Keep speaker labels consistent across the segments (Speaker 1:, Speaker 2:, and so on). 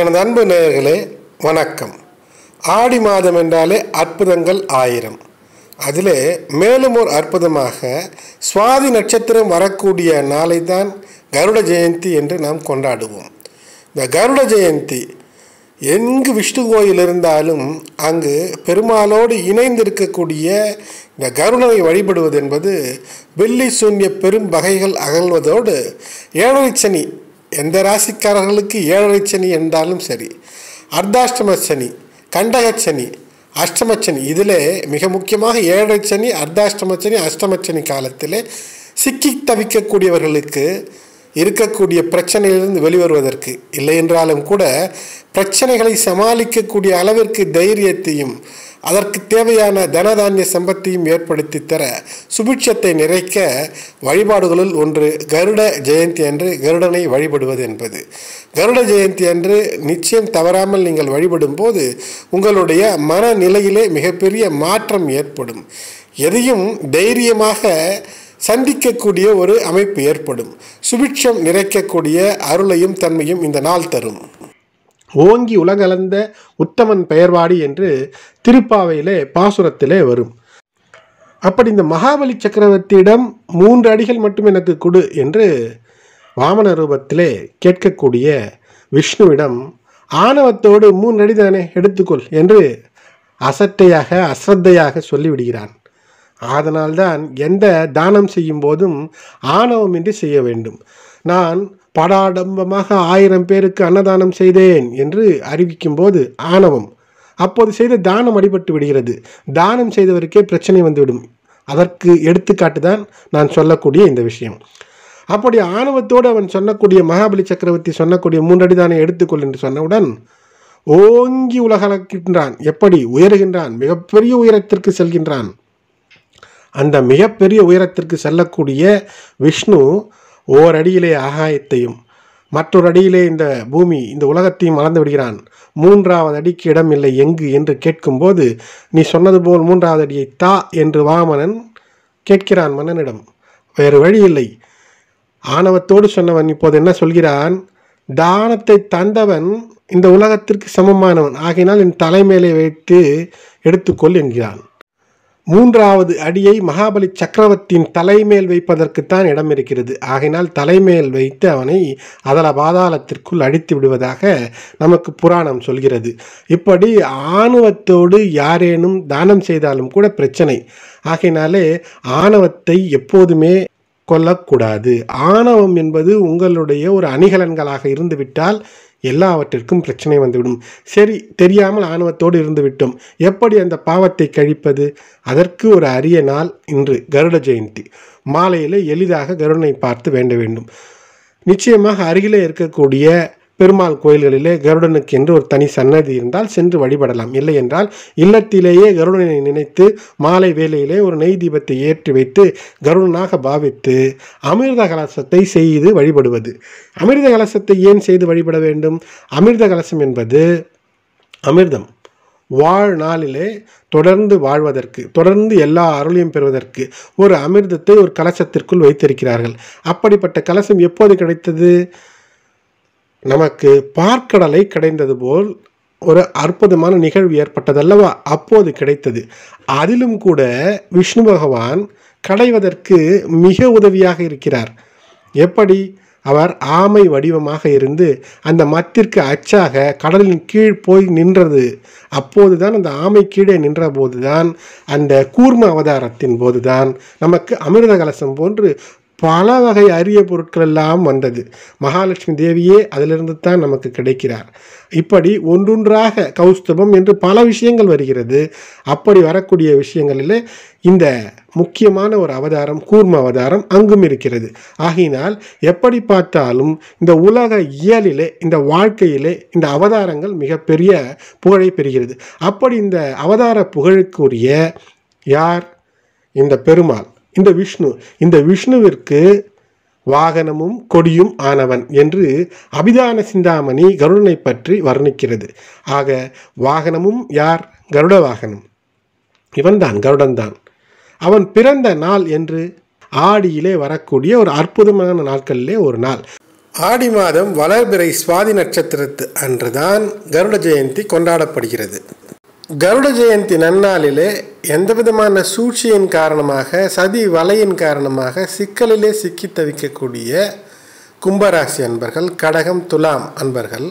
Speaker 1: எனது அன்பு நேயர்களே வணக்கம் ஆடி மாதம் என்றாலே அற்புதங்கள் ஆயிரம் அதிலே மேலும் ஒரு அற்புதமாக சுவாதி நட்சத்திரம் வரக்கூடிய நாளை தான் கருட ஜெயந்தி என்று நாம் கொண்டாடுவோம் இந்த கருட ஜெயந்தி எங்கு விஷ்ணு கோயில் இருந்தாலும் அங்கு பெருமாளோடு இணைந்திருக்கக்கூடிய இந்த கருணனை வழிபடுவது என்பது வெள்ளி சூன்ய பெரும் வகைகள் அகழ்வதோடு ஏழரை சனி எந்த ராசிக்காரர்களுக்கு ஏழரை சனி என்றாலும் சரி அர்த்தாஷ்டம சனி கண்டகச்சனி அஷ்டமச்சனி இதில் மிக முக்கியமாக ஏழரை சனி அர்த்தாஷ்டமச்சனி அஷ்டமச்சனி காலத்தில் சிக்கி தவிக்கக்கூடியவர்களுக்கு இருக்கக்கூடிய பிரச்சனையிலிருந்து வெளிவருவதற்கு இல்லை என்றாலும் கூட பிரச்சனைகளை சமாளிக்கக்கூடிய அளவிற்கு தைரியத்தையும் அதற்கு தேவையான தனதானிய சம்பத்தியும் ஏற்படுத்தி தர சுபிட்சத்தை நிறைக்க வழிபாடுகளுள் ஒன்று கருட ஜெயந்தி அன்று கருடனை வழிபடுவது என்பது கருட ஜெயந்தி அன்று நிச்சயம் தவறாமல் நீங்கள் வழிபடும் போது உங்களுடைய மனநிலையிலே மிகப்பெரிய மாற்றம் ஏற்படும் எதையும் தைரியமாக சந்திக்கக்கூடிய ஒரு அமைப்பு ஏற்படும் சுபிட்சம் நிறைக்கக்கூடிய அருளையும் தன்மையும் இந்த நாள் தரும் ஓங்கி உலகலந்த உத்தமன் பெயர்வாடி என்று திருப்பாவையிலே பாசுரத்திலே வரும் அப்படி இந்த மகாபலி சக்கரவர்த்தியிடம் மூன்று அடிகள் மட்டும் எனக்கு கொடு என்று வாமன ரூபத்திலே கேட்கக்கூடிய விஷ்ணுவிடம் ஆணவத்தோடு மூன்று அடி தானே எடுத்துக்கொள் என்று அசட்டையாக அஸ்ரத்தையாக சொல்லிவிடுகிறான் அதனால்தான் எந்த தானம் செய்யும் போதும் ஆணவமின்றி செய்ய வேண்டும் நான் படாடம்பமாக ஆயிரம் பேருக்கு அன்னதானம் செய்தேன் என்று அறிவிக்கும் போது ஆணவம் அப்போது செய்த தானம் அடிபட்டு விடுகிறது தானம் செய்தவருக்கே பிரச்சனை வந்துவிடும் அதற்கு எடுத்துக்காட்டு தான் நான் சொல்லக்கூடிய இந்த விஷயம் அப்படி ஆணவத்தோடு அவன் சொன்னக்கூடிய மகாபலி சக்கரவர்த்தி சொன்னக்கூடிய மூன்றடி தானே எடுத்துக்கொள் என்று சொன்னவுடன் ஓங்கி உலகளக்கின்றான் எப்படி உயர்கின்றான் மிகப்பெரிய உயரத்திற்கு செல்கின்றான் அந்த மிகப்பெரிய உயரத்திற்கு செல்லக்கூடிய விஷ்ணு ஓரடியிலே ஆகாயத்தையும் மற்றொரு அடியிலே இந்த பூமி இந்த உலகத்தையும் மறந்து விடுகிறான் மூன்றாவது அடிக்கு இடம் இல்லை எங்கு என்று கேட்கும்போது நீ சொன்னது போல் மூன்றாவது அடியை தா என்று வாமனன் கேட்கிறான் மன்னனிடம் வேறு வழி இல்லை ஆணவத்தோடு சொன்னவன் இப்போது என்ன சொல்கிறான் தானத்தை தந்தவன் இந்த உலகத்திற்கு சமமானவன் ஆகையினால் என் தலைமையிலே வைத்து எடுத்துக்கொள் என்கிறான் மூன்றாவது அடியை மகாபலி சக்கரவர்த்தியின் தலைமேல் வைப்பதற்குத்தான் இடம் இருக்கிறது ஆகையினால் தலைமேல் வைத்து அவனை அதல பாதாளத்திற்குள் அடித்து விடுவதாக நமக்கு புராணம் சொல்கிறது இப்படி ஆணவத்தோடு யாரேனும் தானம் செய்தாலும் கூட பிரச்சனை ஆகையினாலே ஆணவத்தை எப்போதுமே கொல்லக்கூடாது ஆணவம் என்பது உங்களுடைய ஒரு அணிகலன்களாக இருந்துவிட்டால் எல்லாவற்றிற்கும் பிரச்சனை வந்துவிடும் சரி தெரியாமல் ஆணவத்தோடு இருந்துவிட்டோம் எப்படி அந்த பாவத்தை கழிப்பது அதற்கு ஒரு அரிய நாள் இன்று கருட ஜெயந்தி மாலையில் எளிதாக கருடனை பார்த்து வேண்ட வேண்டும் நிச்சயமாக அருகிலே இருக்கக்கூடிய பெருமாள் கோயில்களிலே கருடனுக்கு என்று ஒரு தனி சன்னதி இருந்தால் சென்று வழிபடலாம் இல்லை என்றால் இல்லத்திலேயே கருடனை நினைத்து மாலை வேலையிலே ஒரு நெய் தீபத்தை ஏற்றி வைத்து கருடனாக பாவித்து அமிர்த கலசத்தை செய்து வழிபடுவது அமிர்த கலசத்தை ஏன் செய்து வழிபட வேண்டும் அமிர்த கலசம் என்பது அமிர்தம் வாழ்நாளிலே தொடர்ந்து வாழ்வதற்கு தொடர்ந்து எல்லா அருளையும் பெறுவதற்கு ஒரு அமிர்தத்தை ஒரு கலசத்திற்குள் வைத்திருக்கிறார்கள் அப்படிப்பட்ட கலசம் எப்போது கிடைத்தது நமக்கு பார்க்கடலை கிடைந்தது போல் ஒரு அற்புதமான நிகழ்வு ஏற்பட்டதல்லவா அப்போது கிடைத்தது அதிலும் கூட விஷ்ணு பகவான் கடைவதற்கு மிக உதவியாக இருக்கிறார் எப்படி அவர் ஆமை வடிவமாக இருந்து அந்த மத்திற்கு அச்சாக கடலின் கீழ் போய் நின்றது அப்போது தான் அந்த ஆமை கீழே நின்ற போதுதான் அந்த கூர்ம அவதாரத்தின் போதுதான் நமக்கு அமிர்த கலசம் போன்று பல வகை அரிய பொருட்கள் எல்லாம் வந்தது மகாலட்சுமி தேவியே அதிலிருந்து தான் நமக்கு கிடைக்கிறார் இப்படி ஒன்றொன்றாக கௌஸ்தபம் என்று பல விஷயங்கள் வருகிறது அப்படி வரக்கூடிய விஷயங்களில் இந்த முக்கியமான ஒரு அவதாரம் கூர்ம அவதாரம் அங்கும் இருக்கிறது ஆகினால் எப்படி பார்த்தாலும் இந்த உலக இயலிலே இந்த வாழ்க்கையிலே இந்த அவதாரங்கள் மிகப்பெரிய புகழை பெறுகிறது அப்படி இந்த அவதார புகழுக்குரிய யார் இந்த பெருமாள் இந்த விஷ்ணு இந்த விஷ்ணுவிற்கு வாகனமும் கொடியும் ஆனவன் என்று அபிதான சிந்தாமணி கருடனை பற்றி வர்ணிக்கிறது ஆக வாகனமும் யார் கருட வாகனம் இவன்தான் கருடன்தான் அவன் பிறந்த நாள் என்று ஆடியிலே வரக்கூடிய ஒரு அற்புதமான நாட்களிலே ஒரு நாள் ஆடி மாதம் வளர்பிறை சுவாதி நட்சத்திரத்து அன்றுதான் கருட ஜெயந்தி கொண்டாடப்படுகிறது கருட ஜெயந்தி நன்னாளிலே எந்த விதமான சூழ்ச்சியின் காரணமாக சதி வலையின் காரணமாக சிக்கலிலே சிக்கி தவிக்கக்கூடிய கும்பராசி அன்பர்கள் கடகம் துலாம் அன்பர்கள்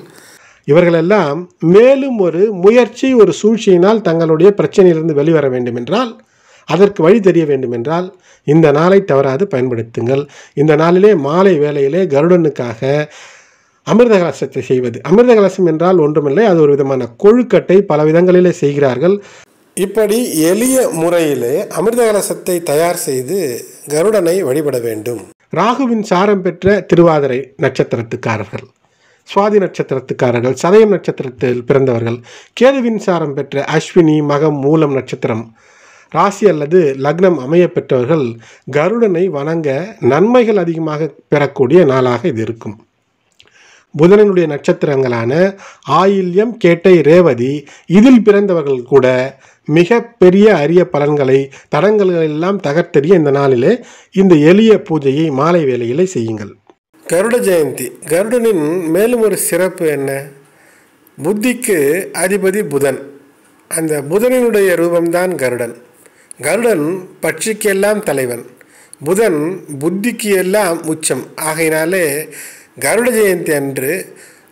Speaker 1: இவர்களெல்லாம் மேலும் ஒரு முயற்சி ஒரு சூழ்ச்சியினால் தங்களுடைய பிரச்சனையிலிருந்து வெளிவர வேண்டும் என்றால் அதற்கு வழி தெரிய வேண்டுமென்றால் இந்த நாளை தவறாது பயன்படுத்துங்கள் இந்த நாளிலே மாலை வேளையிலே கருடனுக்காக அமிர்த கலசத்தை செய்வது அமிர்த கலசம் என்றால் ஒன்றுமில்லை அது ஒரு விதமான கொழுக்கட்டை பல விதங்களிலே செய்கிறார்கள் இப்படி எளிய முறையிலே அமிர்த கலசத்தை தயார் செய்து கருடனை வழிபட வேண்டும் ராகுவின் சாரம் பெற்ற திருவாதிரை நட்சத்திரத்துக்காரர்கள் சுவாதி நட்சத்திரத்துக்காரர்கள் சதயம் நட்சத்திரத்தில் பிறந்தவர்கள் கேதுவின் சாரம் பெற்ற அஸ்வினி மகம் மூலம் நட்சத்திரம் ராசி அல்லது லக்னம் அமைய பெற்றவர்கள் கருடனை வணங்க நன்மைகள் அதிகமாக பெறக்கூடிய நாளாக இது இருக்கும் புதனனுடைய நட்சத்திரங்களான ஆயில்யம் கேட்டை ரேவதி இதில் பிறந்தவர்கள் கூட மிக பெரிய அரிய பலன்களை தடங்கல்கள் எல்லாம் தகர்த்தெறிய இந்த நாளிலே இந்த எளிய பூஜையை மாலை வேளையிலே செய்யுங்கள் கருட ஜெயந்தி கருடனின் மேலும் ஒரு சிறப்பு என்ன புத்திக்கு அதிபதி புதன் அந்த புதனினுடைய ரூபம்தான் கருடன் கருடன் பட்சிக்கெல்லாம் தலைவன் புதன் புத்திக்கு எல்லாம் உச்சம் ஆகையினாலே கருட ஜெயந்தி அன்று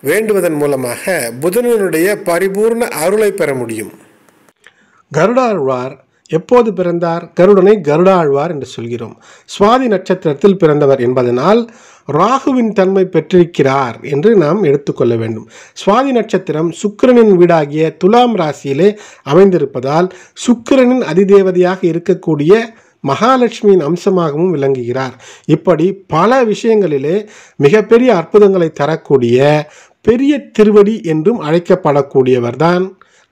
Speaker 1: வேண்டுவதன் மூலமாக புதனனுடைய பரிபூர்ண அருளை பெற முடியும் கருடாழ்வார் எப்போது பிறந்தார் கருடனை கருடாழ்வார் என்று சொல்கிறோம் சுவாதி நட்சத்திரத்தில் பிறந்தவர் என்பதனால் ராகுவின் தன்மை பெற்றிருக்கிறார் என்று நாம் எடுத்துக்கொள்ள வேண்டும் சுவாதி நட்சத்திரம் சுக்கிரனின் வீடாகிய துலாம் ராசியிலே அமைந்திருப்பதால் சுக்கிரனின் அதிதேவதையாக இருக்கக்கூடிய மகாலட்சுமியின் அம்சமாகவும் விளங்குகிறார் இப்படி பல விஷயங்களிலே மிகப்பெரிய அற்புதங்களை தரக்கூடிய பெரிய திருவடி என்றும் அழைக்கப்படக்கூடியவர்தான்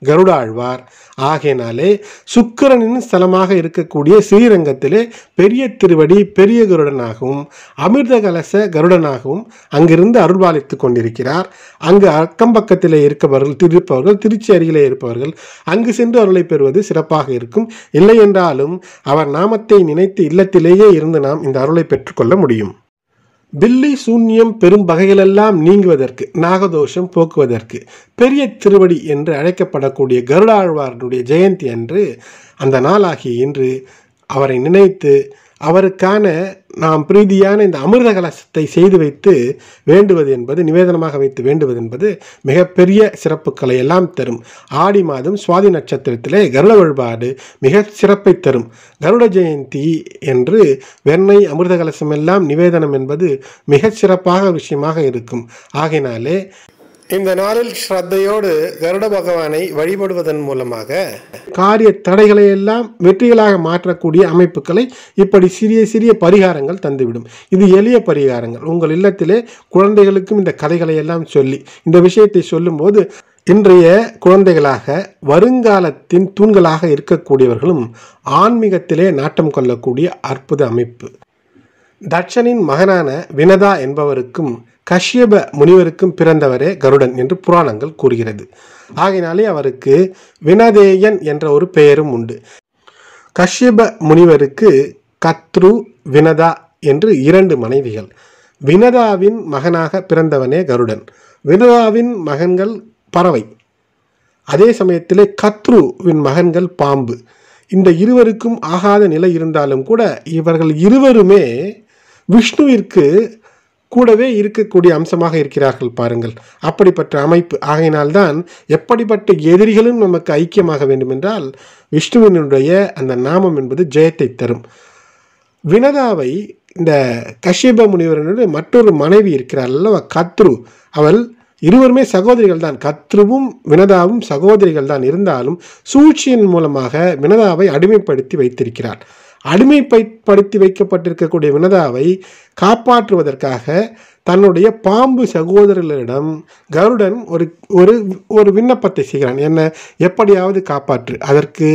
Speaker 1: கருடாழ்வார் ஆகையினாலே சுக்கரனின் ஸ்தலமாக இருக்கக்கூடிய ஸ்ரீரங்கத்திலே பெரிய திருவடி பெரிய கருடனாகவும் அமிர்த கலச கருடனாகவும் அங்கிருந்து அருள்பாலித்து கொண்டிருக்கிறார் அங்கு அக்கம் இருப்பவர்கள் இருக்கவர்கள் இருப்பவர்கள் திருச்சி அருகிலே இருப்பவர்கள் அங்கு சென்று அருளை பெறுவது சிறப்பாக இருக்கும் இல்லை என்றாலும் அவர் நாமத்தை நினைத்து இல்லத்திலேயே இருந்து நாம் இந்த அருளை பெற்றுக்கொள்ள முடியும் தில்லி சூன்யம் பெரும் வகையிலெல்லாம் நீங்குவதற்கு நாகதோஷம் போக்குவதற்கு பெரிய திருவடி என்று அழைக்கப்படக்கூடிய கருடாழ்வாரனுடைய ஜெயந்தி அன்று அந்த நாளாகிய இன்று அவரை நினைத்து அவருக்கான நாம் பிரீதியான இந்த அமிர்த கலசத்தை செய்து வைத்து வேண்டுவது என்பது நிவேதனமாக வைத்து வேண்டுவது என்பது மிகப்பெரிய சிறப்புகளை எல்லாம் தரும் ஆடி மாதம் சுவாதி நட்சத்திரத்திலே கருட வழிபாடு மிக சிறப்பை தரும் கருட ஜெயந்தி என்று வெண்ணெய் அமிர்த கலசம் எல்லாம் நிவேதனம் என்பது மிக சிறப்பாக விஷயமாக இருக்கும் ஆகையினாலே இந்த நாளில் ஸ்ரத்தையோடு கருட பகவானை வழிபடுவதன் மூலமாக காரிய தடைகளை எல்லாம் வெற்றிகளாக மாற்றக்கூடிய அமைப்புகளை இப்படி சிறிய சிறிய பரிகாரங்கள் தந்துவிடும் இது எளிய பரிகாரங்கள் உங்கள் இல்லத்திலே குழந்தைகளுக்கும் இந்த கதைகளை எல்லாம் சொல்லி இந்த விஷயத்தை சொல்லும்போது இன்றைய குழந்தைகளாக வருங்காலத்தின் தூண்களாக இருக்கக்கூடியவர்களும் ஆன்மீகத்திலே நாட்டம் கொள்ளக்கூடிய அற்புத அமைப்பு தட்சனின் மகனான வினதா என்பவருக்கும் கஷ்யப முனிவருக்கும் பிறந்தவரே கருடன் என்று புராணங்கள் கூறுகிறது ஆகையினாலே அவருக்கு வினதேயன் என்ற ஒரு பெயரும் உண்டு கஷ்யப முனிவருக்கு கத்ரு வினதா என்று இரண்டு மனைவிகள் வினதாவின் மகனாக பிறந்தவனே கருடன் வினதாவின் மகன்கள் பறவை அதே சமயத்திலே கத்ருவின் மகன்கள் பாம்பு இந்த இருவருக்கும் ஆகாத நிலை இருந்தாலும் கூட இவர்கள் இருவருமே விஷ்ணுவிற்கு கூடவே இருக்கக்கூடிய அம்சமாக இருக்கிறார்கள் பாருங்கள் அப்படிப்பட்ட அமைப்பு ஆகையினால்தான் எப்படிப்பட்ட எதிரிகளும் நமக்கு ஐக்கியமாக வேண்டுமென்றால் விஷ்ணுவினுடைய அந்த நாமம் என்பது ஜெயத்தை தரும் வினதாவை இந்த கஷ்யப முனிவரனுடைய மற்றொரு மனைவி இருக்கிறார் அல்லவா கத்ரு அவள் இருவருமே சகோதரிகள் தான் கத்ருவும் வினதாவும் சகோதரிகள் தான் இருந்தாலும் சூழ்ச்சியின் மூலமாக வினதாவை அடிமைப்படுத்தி வைத்திருக்கிறாள் அடிமைப்படுத்தி வைக்கப்பட்டிருக்கக்கூடிய வினதாவை காப்பாற்றுவதற்காக தன்னுடைய பாம்பு சகோதரர்களிடம் கருடன் ஒரு ஒரு ஒரு விண்ணப்பத்தை செய்கிறான் என்ன எப்படியாவது காப்பாற்று அதற்கு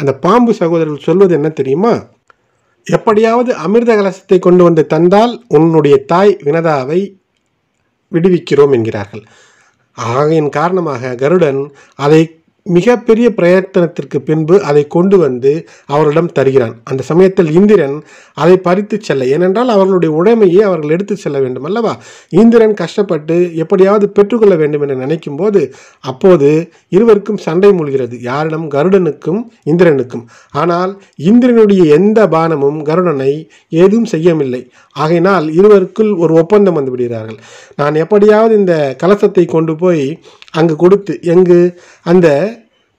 Speaker 1: அந்த பாம்பு சகோதரர்கள் சொல்வது என்ன தெரியுமா எப்படியாவது அமிர்த கலசத்தை கொண்டு வந்து தந்தால் உன்னுடைய தாய் வினதாவை விடுவிக்கிறோம் என்கிறார்கள் ஆகையின் காரணமாக கருடன் அதை மிகப்பெரிய பிரயத்தனத்திற்கு பின்பு அதை கொண்டு வந்து அவரிடம் தருகிறான் அந்த சமயத்தில் இந்திரன் அதை பறித்து செல்ல ஏனென்றால் அவர்களுடைய உடைமையை அவர்கள் எடுத்து செல்ல வேண்டும் அல்லவா இந்திரன் கஷ்டப்பட்டு எப்படியாவது பெற்றுக்கொள்ள வேண்டும் என நினைக்கும் போது அப்போது இருவருக்கும் சண்டை மூழ்கிறது யாரிடம் கருடனுக்கும் இந்திரனுக்கும் ஆனால் இந்திரனுடைய எந்த பானமும் கருடனை ஏதும் செய்யவில்லை ஆகையினால் இருவருக்குள் ஒரு ஒப்பந்தம் வந்து விடுகிறார்கள் நான் எப்படியாவது இந்த கலசத்தை கொண்டு போய் அங்கு கொடுத்து எங்கு அந்த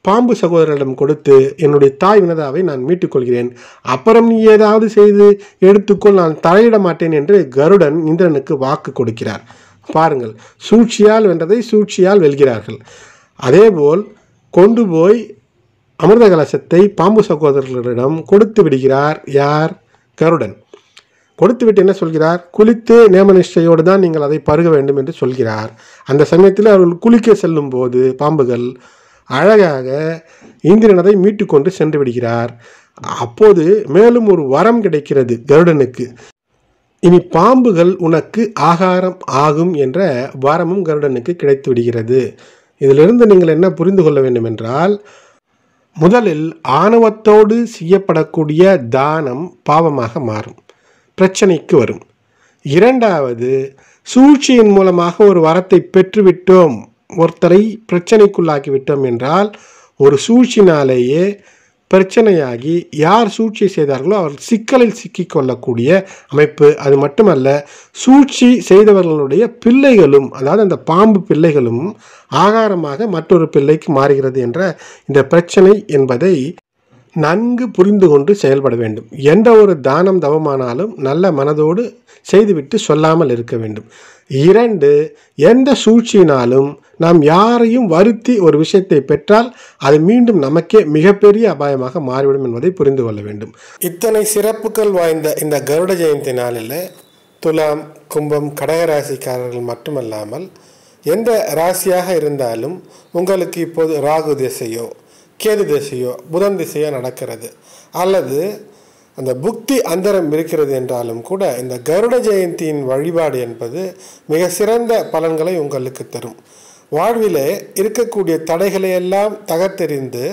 Speaker 1: பாம்பு சகோதரரிடம் கொடுத்து என்னுடைய தாய் வினதாவை நான் மீட்டுக்கொள்கிறேன் அப்புறம் நீ ஏதாவது செய்து எடுத்துக்கொள் நான் தலையிட மாட்டேன் என்று கருடன் இந்திரனுக்கு வாக்கு கொடுக்கிறார் பாருங்கள் சூழ்ச்சியால் வென்றதை சூழ்ச்சியால் வெல்கிறார்கள் அதேபோல் கொண்டு போய் அமிர்த கலசத்தை பாம்பு சகோதரர்களிடம் கொடுத்து விடுகிறார் யார் கருடன் கொடுத்துவிட்டு என்ன சொல்கிறார் குளித்து நேமனிஷ்டையோடு தான் நீங்கள் அதை பருக வேண்டும் என்று சொல்கிறார் அந்த சமயத்தில் அவர்கள் குளிக்க செல்லும் போது பாம்புகள் அழகாக இந்திரனதை மீட்டு கொண்டு சென்று விடுகிறார் அப்போது மேலும் ஒரு வரம் கிடைக்கிறது கருடனுக்கு இனி பாம்புகள் உனக்கு ஆகாரம் ஆகும் என்ற வரமும் கருடனுக்கு கிடைத்து விடுகிறது இதிலிருந்து நீங்கள் என்ன புரிந்து கொள்ள வேண்டும் என்றால் முதலில் ஆணவத்தோடு செய்யப்படக்கூடிய தானம் பாவமாக மாறும் பிரச்சனைக்கு வரும் இரண்டாவது சூழ்ச்சியின் மூலமாக ஒரு வரத்தை பெற்றுவிட்டோம் ஒருத்தரை பிரச்சனைக்குள்ளாக்கி விட்டோம் என்றால் ஒரு சூழ்ச்சினாலேயே பிரச்சனையாகி யார் சூழ்ச்சி செய்தார்களோ அவர் சிக்கலில் சிக்கிக்கொள்ளக்கூடிய அமைப்பு அது மட்டுமல்ல சூழ்ச்சி செய்தவர்களுடைய பிள்ளைகளும் அதாவது அந்த பாம்பு பிள்ளைகளும் ஆகாரமாக மற்றொரு பிள்ளைக்கு மாறுகிறது என்ற இந்த பிரச்சனை என்பதை நன்கு புரிந்து கொண்டு செயல்பட வேண்டும் எந்த ஒரு தானம் தவமானாலும் நல்ல மனதோடு செய்துவிட்டு சொல்லாமல் இருக்க வேண்டும் இரண்டு எந்த சூழ்ச்சியினாலும் நாம் யாரையும் வருத்தி ஒரு விஷயத்தை பெற்றால் அது மீண்டும் நமக்கே மிகப்பெரிய அபாயமாக மாறிவிடும் என்பதை புரிந்து கொள்ள வேண்டும் இத்தனை சிறப்புகள் வாய்ந்த இந்த கருட ஜெயந்தி நாளில் துலாம் கும்பம் கடகராசிக்காரர்கள் மட்டுமல்லாமல் எந்த ராசியாக இருந்தாலும் உங்களுக்கு இப்போது ராகு திசையோ கேது திசையோ புதன் திசையோ நடக்கிறது அல்லது அந்த புக்தி அந்தரம் இருக்கிறது என்றாலும் கூட இந்த கருட ஜெயந்தியின் வழிபாடு என்பது மிக சிறந்த பலன்களை உங்களுக்கு தரும் வாழ்விலே இருக்கக்கூடிய தடைகளை எல்லாம் தகர்த்தெறிந்து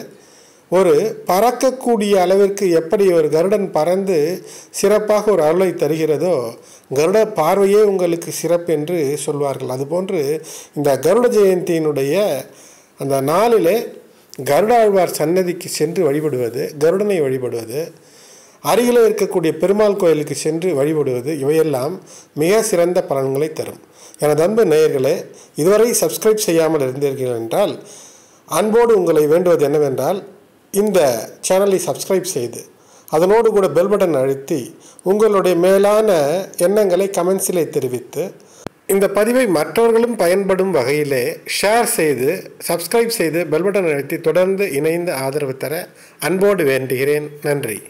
Speaker 1: ஒரு பறக்கக்கூடிய அளவிற்கு எப்படி ஒரு கருடன் பறந்து சிறப்பாக ஒரு அருளை தருகிறதோ கருட பார்வையே உங்களுக்கு சிறப்பு என்று சொல்வார்கள் அதுபோன்று இந்த கருட ஜெயந்தியினுடைய அந்த நாளிலே கருடாழ்வார் சன்னதிக்கு சென்று வழிபடுவது கருடனை வழிபடுவது அருகில் இருக்கக்கூடிய பெருமாள் கோயிலுக்கு சென்று வழிபடுவது இவையெல்லாம் மிக சிறந்த பலன்களை தரும் எனது அன்பு நேயர்களே இதுவரை சப்ஸ்கிரைப் செய்யாமல் இருந்தீர்கள் என்றால் அன்போடு உங்களை வேண்டுவது என்னவென்றால் இந்த சேனலை சப்ஸ்கிரைப் செய்து அதனோடு கூட பெல் பட்டன் அழுத்தி உங்களுடைய மேலான எண்ணங்களை கமெண்ட்ஸிலே தெரிவித்து இந்த பதிவை மற்றவர்களும் பயன்படும் வகையிலே ஷேர் செய்து சப்ஸ்கிரைப் செய்து பெல்பட்டன் அழுத்தி தொடர்ந்து இணைந்து ஆதரவு தர அன்போடு வேண்டுகிறேன் நன்றி